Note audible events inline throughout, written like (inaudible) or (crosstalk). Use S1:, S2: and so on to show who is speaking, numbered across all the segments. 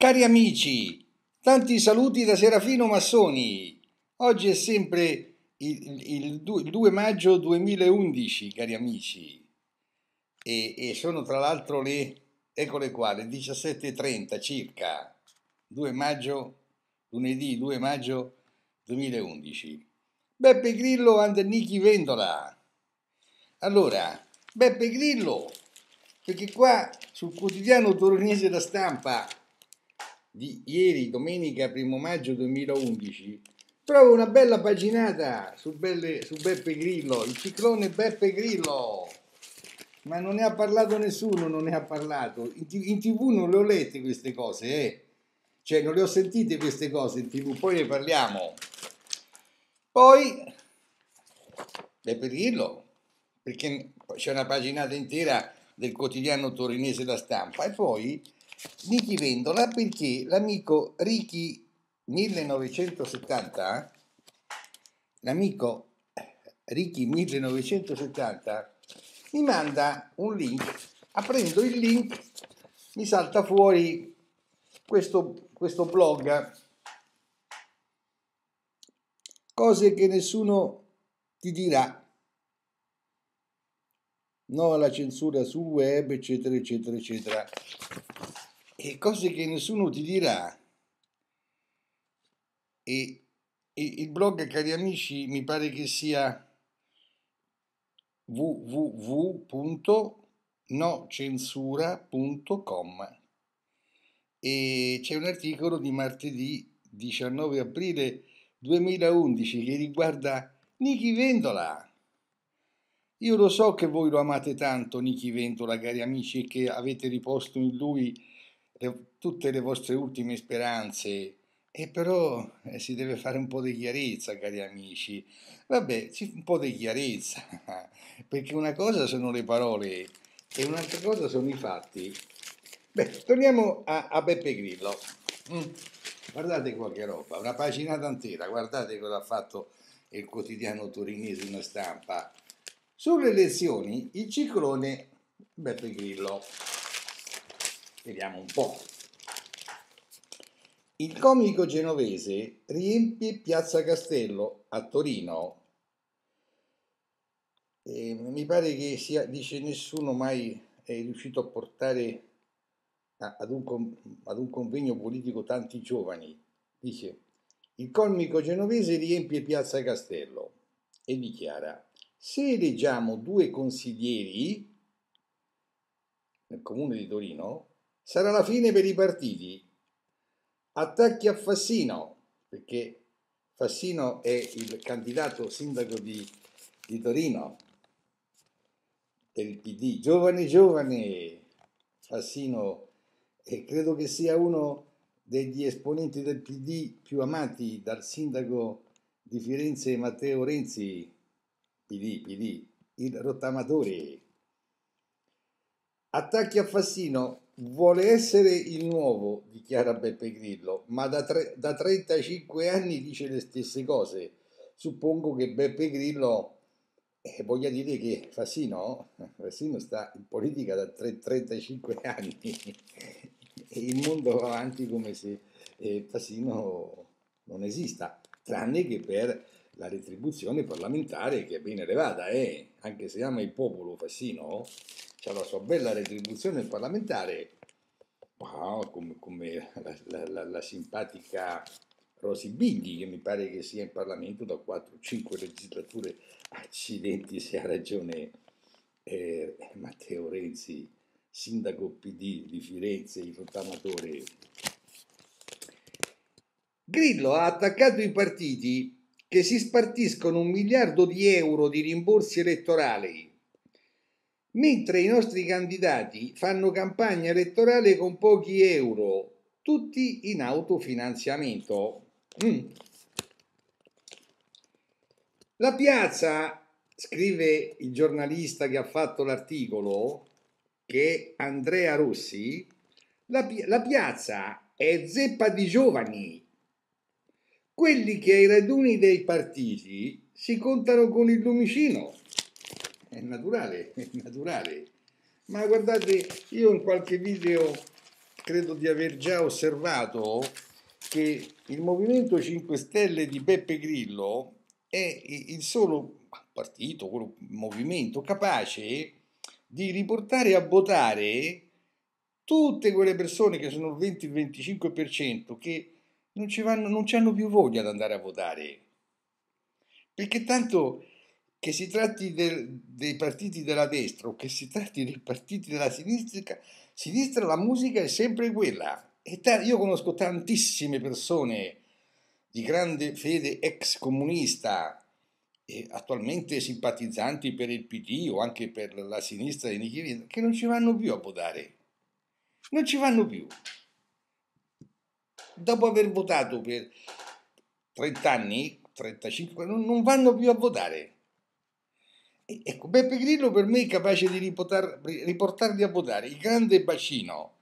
S1: Cari amici, tanti saluti da Serafino Massoni. Oggi è sempre il, il, il 2 maggio 2011, cari amici. E, e sono tra l'altro le, eccole qua, le 17.30 circa, 2 maggio, lunedì 2 maggio 2011. Beppe Grillo and Nichi Vendola. Allora, Beppe Grillo, perché qua sul quotidiano torinese La Stampa di ieri, domenica 1 maggio 2011, trovo una bella paginata su, belle, su Beppe Grillo, il ciclone Beppe Grillo. Ma non ne ha parlato nessuno, non ne ha parlato. In, tv non le ho lette queste cose, eh. Cioè, non le ho sentite queste cose in tv, poi ne parliamo. Poi, Beppe Grillo, perché c'è una paginata intera del quotidiano torinese La Stampa, e poi Niki Vendola perché l'amico Ricky 1970, l'amico Ricky 1970 mi manda un link, aprendo il link mi salta fuori questo, questo blog, cose che nessuno ti dirà no alla censura sul web, eccetera, eccetera, eccetera e cose che nessuno ti dirà. E, e il blog, cari amici, mi pare che sia www.nocensura.com e c'è un articolo di martedì 19 aprile 2011 che riguarda Niki Vendola. Io lo so che voi lo amate tanto, Niki Vendola, cari amici, e che avete riposto in lui le, tutte le vostre ultime speranze e però eh, si deve fare un po' di chiarezza, cari amici. Vabbè, un po' di chiarezza, (laughs) perché una cosa sono le parole e un'altra cosa sono i fatti. Beh, torniamo a, a Beppe Grillo. Mm. Guardate qualche roba, una paginata intera, guardate cosa ha fatto il quotidiano torinese, in stampa. Sulle elezioni, il ciclone Beppe Grillo. Vediamo un po'. Il comico genovese riempie Piazza Castello a Torino. E mi pare che sia, dice, nessuno mai è riuscito a portare a, ad, un, ad un convegno politico tanti giovani. Dice, il comico genovese riempie Piazza Castello e dichiara, se eleggiamo due consiglieri nel comune di Torino, Sarà la fine per i partiti. Attacchi a Fassino, perché Fassino è il candidato sindaco di, di Torino del PD. Giovane, giovane Fassino, e credo che sia uno degli esponenti del PD più amati dal sindaco di Firenze Matteo Renzi, PD, PD, il rottamatore. Attacchi a Fassino, Vuole essere il nuovo, dichiara Beppe Grillo, ma da, tre, da 35 anni dice le stesse cose. Suppongo che Beppe Grillo eh, voglia dire che Fassino, Fassino sta in politica da 3, 35 anni e il mondo va avanti come se eh, Fassino non esista, tranne che per la retribuzione parlamentare che è bene elevata vada, eh? anche se ama il popolo Fassino, ha la sua bella retribuzione parlamentare, wow, come, come la, la, la, la, simpatica Rosi Bigli, che mi pare che sia in Parlamento da 4-5 legislature, accidenti se ha ragione eh, Matteo Renzi, sindaco PD di Firenze, il rottamatore. Grillo ha attaccato i partiti che si spartiscono un miliardo di euro di rimborsi elettorali, mentre i nostri candidati fanno campagna elettorale con pochi euro, tutti in autofinanziamento. Mm. La piazza, scrive il giornalista che ha fatto l'articolo, che è Andrea Rossi, la, pi- la piazza è zeppa di giovani quelli che ai raduni dei partiti si contano con il lumicino. È naturale, (laughs) è naturale. Ma guardate, io in qualche video credo di aver già osservato che il Movimento 5 Stelle di Beppe Grillo è il solo partito, quello movimento capace di riportare a votare tutte quelle persone che sono il 20-25% che non ci, vanno, non ci hanno più voglia di andare a votare. Perché tanto che si tratti del, dei partiti della destra o che si tratti dei partiti della sinistra, sinistra la musica è sempre quella. E ta- io conosco tantissime persone di grande fede ex comunista, e attualmente simpatizzanti per il PD o anche per la sinistra di Nichirina, che non ci vanno più a votare. Non ci vanno più dopo aver votato per 30 anni, 35, non, non vanno più a votare. E, ecco, Beppe Grillo per me è capace di riportar, riportarli a votare. Il grande bacino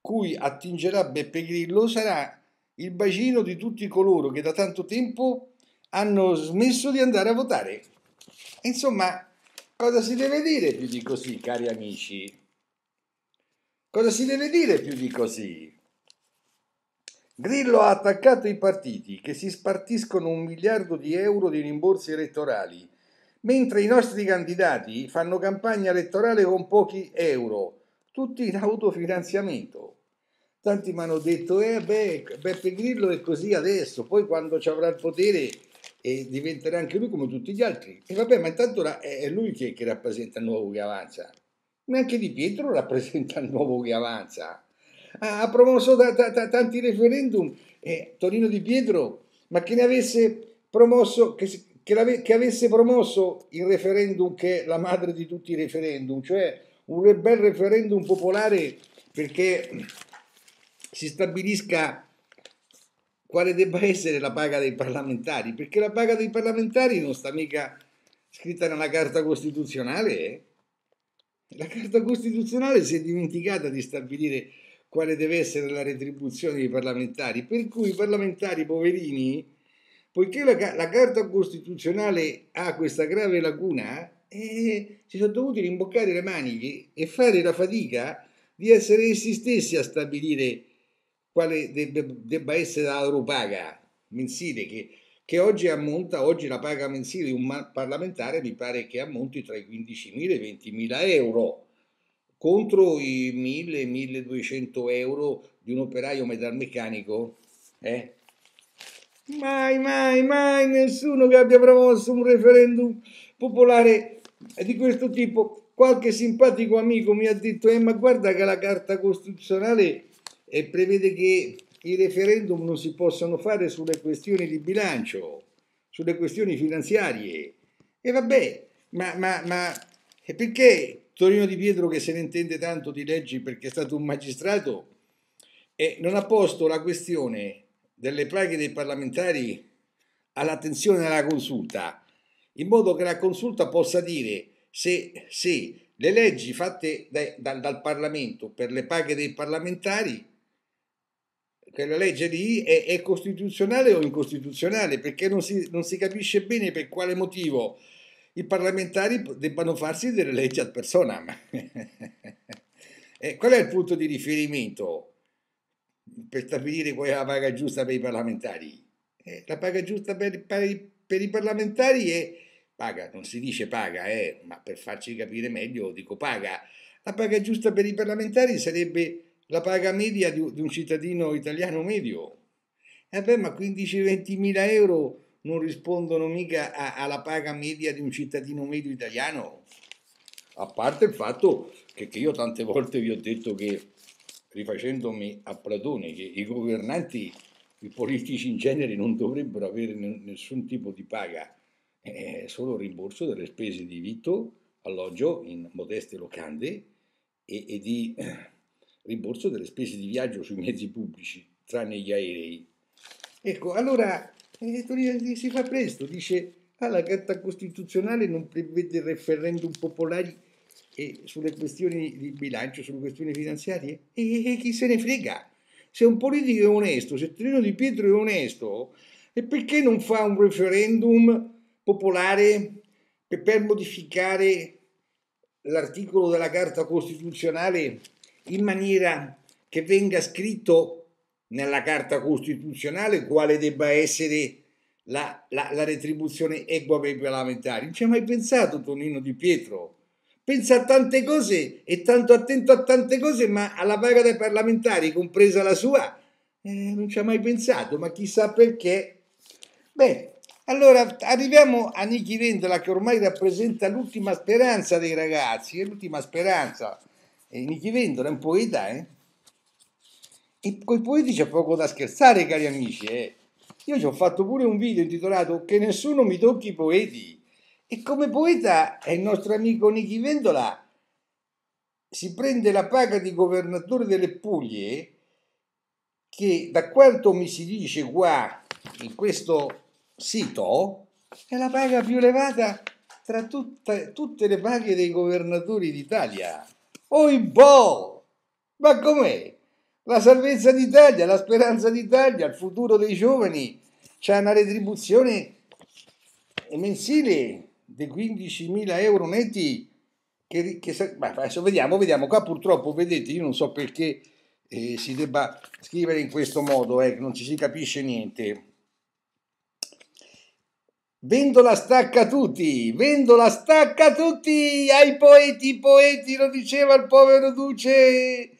S1: cui attingerà Beppe Grillo sarà il bacino di tutti coloro che da tanto tempo hanno smesso di andare a votare. Insomma, cosa si deve dire più di così, cari amici? Cosa si deve dire più di così? Grillo ha attaccato i partiti che si spartiscono un miliardo di euro di rimborsi elettorali, mentre i nostri candidati fanno campagna elettorale con pochi euro, tutti in autofinanziamento. Tanti mi hanno detto, eh beh, Beppe Grillo è così adesso, poi quando ci avrà il potere eh, diventerà anche lui come tutti gli altri. E vabbè, ma intanto è lui che, che rappresenta il nuovo che avanza. Ma anche Di Pietro rappresenta il nuovo che avanza ha promosso da, da, da, tanti referendum. e Torino Di Pietro, ma che ne avesse promosso, che, che, l'ave, che avesse promosso il referendum che è la madre di tutti i referendum, cioè un bel referendum popolare perché si stabilisca quale debba essere la paga dei parlamentari, perché la paga dei parlamentari non sta mica scritta nella Carta Costituzionale. Eh? La Carta Costituzionale si è dimenticata di stabilire quale deve essere la retribuzione dei parlamentari, per cui i parlamentari poverini, poiché la, la Carta Costituzionale ha questa grave lacuna, eh, si sono dovuti rimboccare le maniche e fare la fatica di essere essi stessi a stabilire quale debba essere la loro paga mensile, che, che oggi ammonta, oggi la paga mensile di un parlamentare mi pare che ammonti tra i 15.000 e i 20.000 euro contro i 1000-1200 euro di un operaio metalmeccanico? Eh? Mai, mai, mai nessuno che abbia promosso un referendum popolare di questo tipo. Qualche simpatico amico mi ha detto, eh, ma guarda che la carta costituzionale eh, prevede che i referendum non si possano fare sulle questioni di bilancio, sulle questioni finanziarie. E vabbè, ma, ma, ma perché Torino di Pietro, che se ne intende tanto di leggi perché è stato un magistrato, e non ha posto la questione delle plaghe dei parlamentari all'attenzione della consulta, in modo che la consulta possa dire se, se le leggi fatte da, da, dal Parlamento per le paghe dei parlamentari, quella legge lì è, è costituzionale o incostituzionale, perché non si, non si capisce bene per quale motivo i parlamentari debbano farsi delle leggi ad personam. (laughs) e qual è il punto di riferimento per stabilire qual è la paga giusta per i parlamentari? Eh, la paga giusta per, per, per, i parlamentari è paga, non si dice paga, eh, ma per farci capire meglio dico paga. La paga giusta per i parlamentari sarebbe la paga media di, di un cittadino italiano medio. Eh beh, ma 15-20 mila euro non rispondono mica a, alla paga media di un cittadino medio italiano, a parte il fatto che, che io tante volte vi ho detto che, rifacendomi a Platone, che i governanti, i politici in genere non dovrebbero avere nessun tipo di paga, è solo il rimborso delle spese di vitto, alloggio in modeste locande e, e di eh, rimborso delle spese di viaggio sui mezzi pubblici, tranne gli aerei. Ecco, allora L'editoria si fa presto, dice, ah, la Carta Costituzionale non prevede referendum popolari eh, sulle questioni di bilancio, sulle questioni finanziarie? E, e chi se ne frega? Se un politico è onesto, se Trino Di Pietro è onesto, e perché non fa un referendum popolare per, per modificare l'articolo della Carta Costituzionale in maniera che venga scritto nella carta costituzionale quale debba essere la, la, la retribuzione equa per i parlamentari. Non ci hai mai pensato Tonino Di Pietro? Pensa a tante cose, è tanto attento a tante cose, ma alla paga dei parlamentari, compresa la sua, eh, non ci ha mai pensato, ma chissà perché. Bene, allora arriviamo a Nichi Vendola che ormai rappresenta l'ultima speranza dei ragazzi, è l'ultima speranza. E eh, Nichi Vendola è un poeta, eh? E con i poeti c'è poco da scherzare, cari amici. Eh. Io ci ho fatto pure un video intitolato Che nessuno mi tocchi i poeti. E come poeta è il nostro amico Nichi Vendola si prende la paga di governatore delle Puglie che da quanto mi si dice qua in questo sito è la paga più elevata tra tutta, tutte le paghe dei governatori d'Italia. Oh, boh! Ma com'è? la salvezza d'Italia, la speranza d'Italia, il futuro dei giovani. C'è una retribuzione mensile di 15.000 euro netti. Che, che, ma adesso vediamo, vediamo. Qua purtroppo, vedete, io non so perché eh, si debba scrivere in questo modo, eh, non ci si capisce niente. Vendola stacca tutti, vendola stacca tutti ai poeti, poeti, lo diceva il povero Duce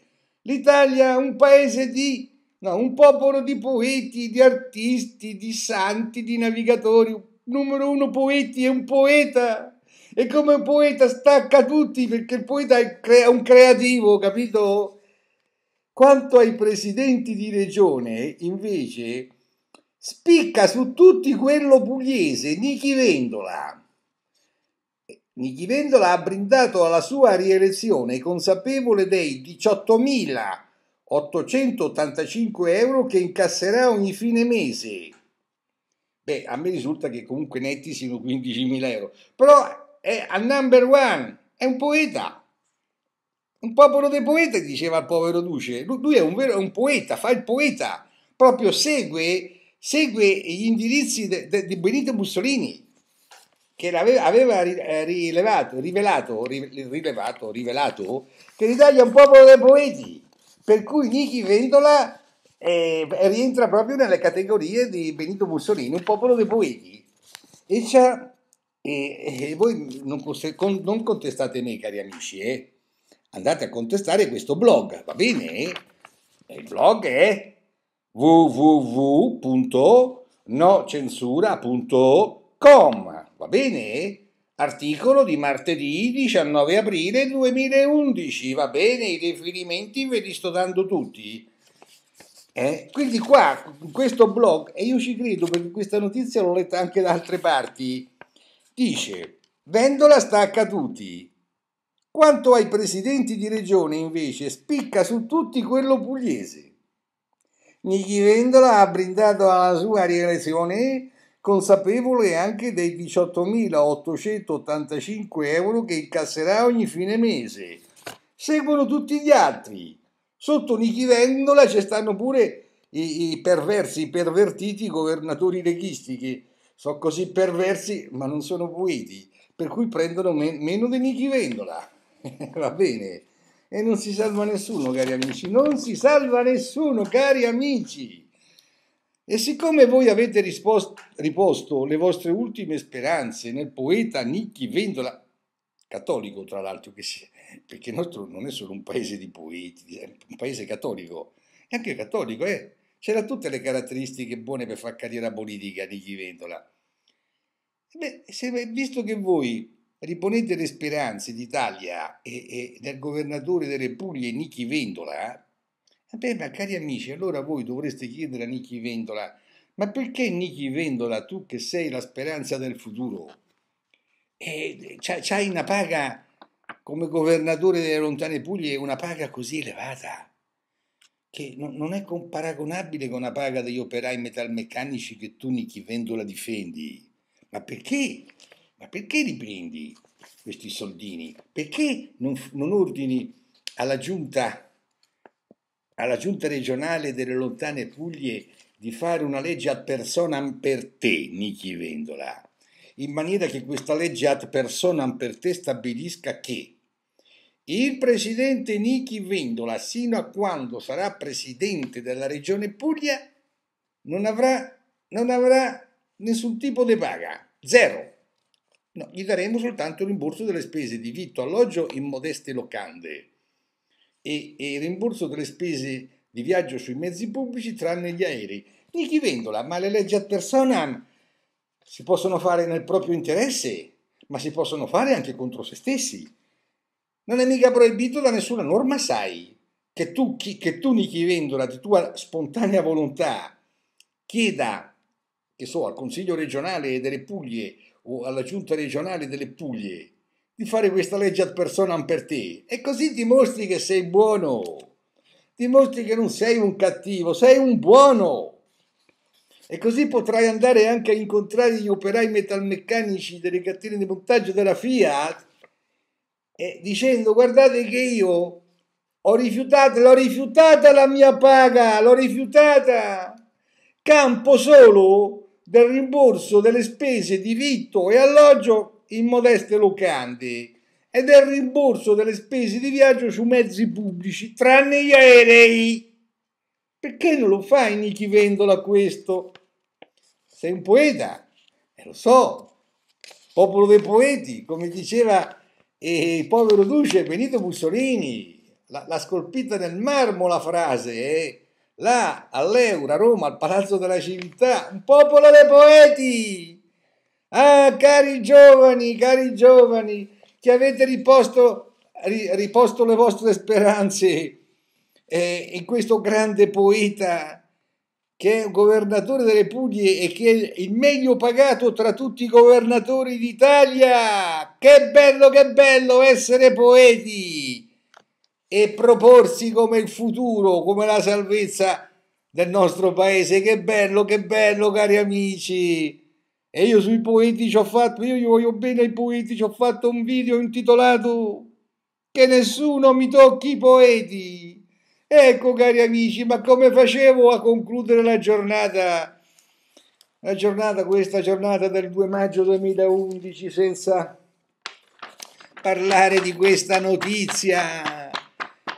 S1: L'Italia è un paese di... no, un popolo di poeti, di artisti, di santi, di navigatori. Numero uno poeti è un poeta. E come poeta stacca tutti perché il poeta è un creativo, capito? Quanto ai presidenti di regione, invece, spicca su tutti quello pugliese, Nichi Vendola Nichi Vendola ha brindato alla sua rielezione consapevole dei 18.885 euro che incasserà ogni fine mese. Beh, a me risulta che comunque netti siano 15.000 euro, però è a number one, è un poeta. Un popolo dei poeti, diceva il povero Duce. Lui è un, vero, è un poeta, fa il poeta, proprio segue, segue gli indirizzi di Benito Mussolini che aveva eh, rilevato, rivelato, rilevato, rivelato che l'Italia è un popolo dei poeti, per cui Nichi Vendola eh, rientra proprio nelle categorie di Benito Mussolini, un popolo dei poeti. E, e, e voi non, non, contestate me, cari amici, eh? andate a contestare questo blog, va bene? Il blog è www.nocensura.com Va bene? Articolo di martedì 19 aprile 2011. Va bene, i riferimenti ve li sto dando tutti. Eh? Quindi qua, in questo blog, e io ci credo perché questa notizia l'ho letta anche da altre parti, dice, vendola sta tutti. Quanto ai presidenti di regione, invece, spicca su tutti quello pugliese. Nichi Vendola ha brindato alla sua rielezione consapevole anche dei 18.885 euro che incasserà ogni fine mese. Seguono tutti gli altri. Sotto Nichi Vendola ci stanno pure i, i perversi, i pervertiti governatori leghisti che sono così perversi ma non sono poeti, per cui prendono men- meno di Nichi Vendola. (laughs) Va bene. E non si salva nessuno, cari amici, non si salva nessuno, cari amici. E siccome voi avete risposto, riposto le vostre ultime speranze nel poeta Nicchi Vendola, cattolico tra l'altro che sia, perché il nostro non è solo un paese di poeti, è un paese cattolico, è anche cattolico, eh? C'era tutte le caratteristiche buone per fare carriera politica Nicchi Vendola. Beh, se, visto che voi riponete le speranze d'Italia e, e del governatore delle Puglie Nicchi Vendola, Vabbè, ma cari amici, allora voi dovreste chiedere a Nichi Vendola, ma perché Nichi Vendola, tu che sei la speranza del futuro, e c'hai una paga come governatore delle lontane Puglie, una paga così elevata, che non è paragonabile con la paga degli operai metalmeccanici che tu Nichi Vendola difendi. Ma perché? Ma perché riprendi questi soldini? Perché non, non ordini alla giunta alla giunta regionale delle lontane Puglie di fare una legge ad personam per te, Nichi Vendola, in maniera che questa legge ad personam per te stabilisca che il presidente Nichi Vendola, sino a quando sarà presidente della regione Puglia, non avrà, non avrà nessun tipo di paga, zero. No, gli daremo soltanto il rimborso delle spese di vitto, alloggio in modeste locande e, e il rimborso delle spese di viaggio sui mezzi pubblici tranne gli aerei. Nichi Vendola, ma le leggi ad personam si possono fare nel proprio interesse, ma si possono fare anche contro se stessi. Non è mica proibito da nessuna norma, sai, che tu, chi, che tu Nichi Vendola, di tua spontanea volontà, chieda, che so, al Consiglio regionale delle Puglie o alla Giunta regionale delle Puglie di fare questa legge ad personam per te e così dimostri che sei buono, dimostri che non sei un cattivo, sei un buono. E così potrai andare anche a incontrare gli operai metalmeccanici delle cattive di montaggio della Fiat e dicendo guardate che io ho rifiutato, l'ho rifiutata la mia paga, l'ho rifiutata. Campo solo del rimborso delle spese di vitto e alloggio in modeste locande ed è il rimborso delle spese di viaggio su mezzi pubblici, tranne gli aerei. Perché non lo fai, Nichi Vendola, questo? Sei un poeta, e eh, lo so, popolo dei poeti, come diceva eh, il povero duce Benito Mussolini, la, la, scolpita nel marmo la frase, eh? là all'Eura, a Roma, al Palazzo della Civiltà, un popolo dei poeti! Ah, cari giovani, cari giovani, che avete riposto, riposto le vostre speranze eh, in questo grande poeta che è governatore delle Puglie e che è il meglio pagato tra tutti i governatori d'Italia. Che bello, che bello essere poeti e proporsi come il futuro, come la salvezza del nostro paese. Che bello, che bello, cari amici. E io sui poeti ci ho fatto, io gli voglio bene ai poeti, ci ho fatto un video intitolato Che nessuno mi tocchi i poeti. Ecco cari amici, ma come facevo a concludere la giornata, la giornata, questa giornata del 2 maggio 2011 senza parlare di questa notizia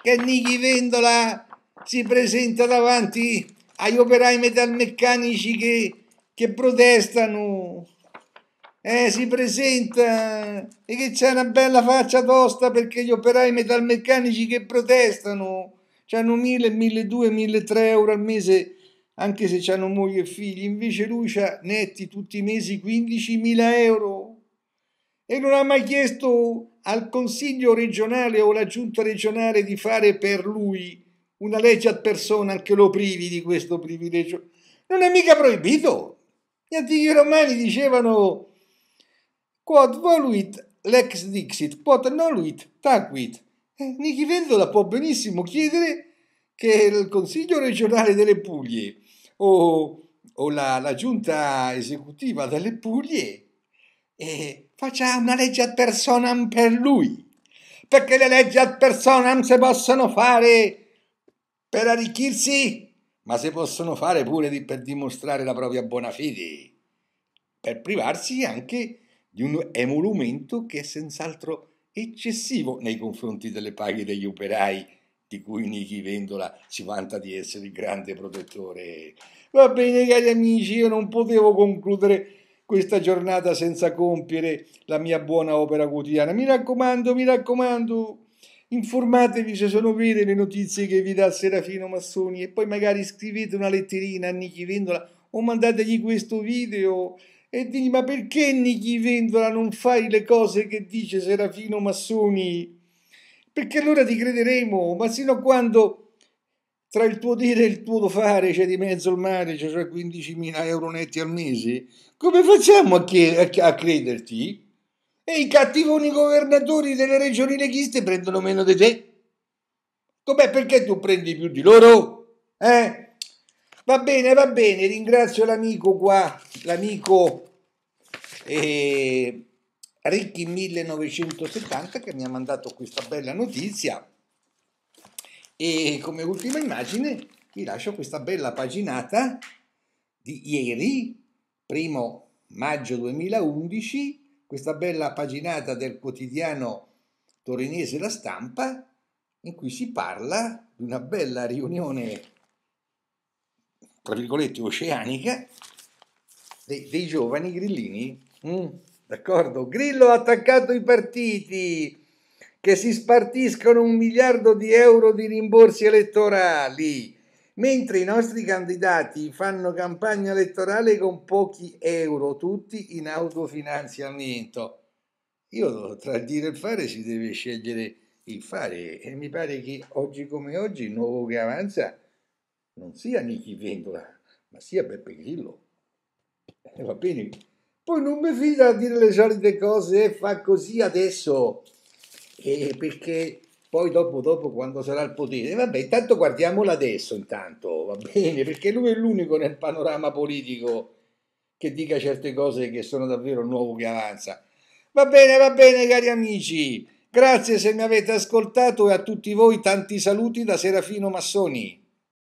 S1: che Niki Vendola si presenta davanti agli operai metalmeccanici che che protestano, eh, si presenta e che c'è una bella faccia tosta perché gli operai metalmeccanici che protestano hanno 1000, 1200, 1300 euro al mese anche se hanno moglie e figli, invece lui ha netti tutti i mesi 15.000 euro e non ha mai chiesto al consiglio regionale o alla giunta regionale di fare per lui una legge ad persona che lo privi di questo privilegio. Non è mica proibito, gli antichi romani dicevano quod voluit lex dixit, quod noluit taquit. Eh, Nichi Vendola può benissimo chiedere che il Consiglio regionale delle Puglie o, o la, la, giunta esecutiva delle Puglie eh, faccia una legge ad personam per lui, perché le leggi ad personam si possono fare per arricchirsi ma si possono fare pure di, per dimostrare la propria buona fede, per privarsi anche di un emolumento che è senz'altro eccessivo nei confronti delle paghe degli operai di cui Niki Vendola si vanta di essere il grande protettore. Va bene cari amici, io non potevo concludere questa giornata senza compiere la mia buona opera quotidiana. Mi raccomando, mi raccomando, Informatevi se sono vere le notizie che vi dà Serafino Massoni e poi magari scrivete una letterina a Nichi Vendola o mandategli questo video e digli ma perché Nichi Vendola non fai le cose che dice Serafino Massoni? Perché allora ti crederemo, ma sino a quando tra il tuo dire e il tuo fare c'è di mezzo il mare, cioè 15.000 euro netti al mese, come facciamo a, a crederti? E i cattivoni governatori delle regioni leghiste prendono meno di te? Com'è perché tu prendi più di loro? Eh? Va bene, va bene, ringrazio l'amico qua, l'amico eh, Ricchi 1970 che mi ha mandato questa bella notizia. E come ultima immagine vi lascio questa bella paginata di ieri, primo maggio 2011, questa bella paginata del quotidiano torinese La Stampa in cui si parla di una bella riunione, tra virgolette, oceanica dei, dei giovani grillini. Mm, d'accordo? Grillo ha attaccato i partiti che si spartiscono un miliardo di euro di rimborsi elettorali mentre i nostri candidati fanno campagna elettorale con pochi euro, tutti in autofinanziamento. Io tra il dire e il fare si deve scegliere il fare e mi pare che oggi come oggi il nuovo che avanza non sia Nichi Vendola, ma sia Beppe Grillo. E eh, va bene. Poi non mi fida a dire le solite cose, e eh, fa così adesso, eh, perché poi dopo, dopo quando sarà al potere. Vabbè, intanto guardiamolo adesso, intanto, va bene, perché lui è l'unico nel panorama politico che dica certe cose che sono davvero nuovo che avanza. Va bene, va bene, cari amici. Grazie se mi avete ascoltato e a tutti voi tanti saluti da Serafino Massoni.